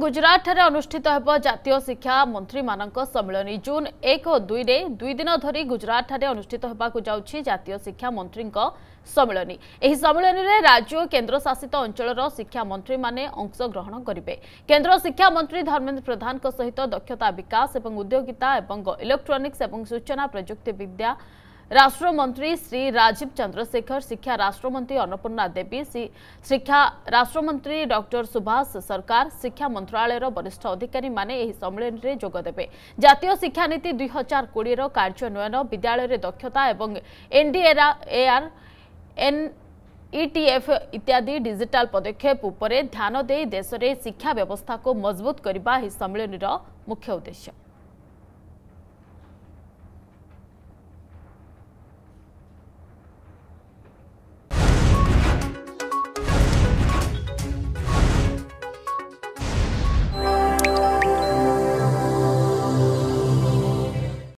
ଗୁଜରାଟଠାରେ ଅନୁଷ୍ଠିତ ହେବ ଜାତୀୟ ଶିକ୍ଷା ମନ୍ତ୍ରୀମାନଙ୍କ ସମ୍ମିଳନୀ ଜୁନ୍ ଏକ ଓ ଦୁଇରେ ଦୁଇ ଦିନ ଧରି ଗୁଜରାଟଠାରେ ଅନୁଷ୍ଠିତ ହେବାକୁ ଯାଉଛି ଜାତୀୟ ଶିକ୍ଷା ମନ୍ତ୍ରୀଙ୍କ ସମ୍ମିଳନୀ ଏହି ସମ୍ମିଳନୀରେ ରାଜ୍ୟ ଓ କେନ୍ଦ୍ରଶାସିତ ଅଞ୍ଚଳର ଶିକ୍ଷାମନ୍ତ୍ରୀମାନେ ଅଂଶଗ୍ରହଣ କରିବେ କେନ୍ଦ୍ର ଶିକ୍ଷାମନ୍ତ୍ରୀ ଧର୍ମେନ୍ଦ୍ର ପ୍ରଧାନଙ୍କ ସହିତ ଦକ୍ଷତା ବିକାଶ ଏବଂ ଉଦ୍ୟୋଗିତା ଏବଂ ଇଲେକ୍ଟ୍ରୋନିକ୍ସ ଏବଂ ସୂଚନା ପ୍ରଯୁକ୍ତି ବିଦ୍ୟା राष्ट्रमन्त्री श्री राजीव चन्द्रशेखर शिक्षा राष्ट्रमन्त्री अन्नपूर्णा देवी शिक्षा राष्ट्रमन्त्री सुभाष सरकार शिक्षा मन्त्रालय वरिष्ठ अधिकारी माने सम्मेलन सम्मिलि जीति दुई हजार कि कार्यान्वयन विद्यालय दक्षता एनडिएर एनइटिएफ इत्यादि डिजिटल पदक्षेप डिजिटाल देश देशले शिक्षा व्यवस्था को व्यवस्थाको मजबुत सम्मिल मुख्य उद्देश्य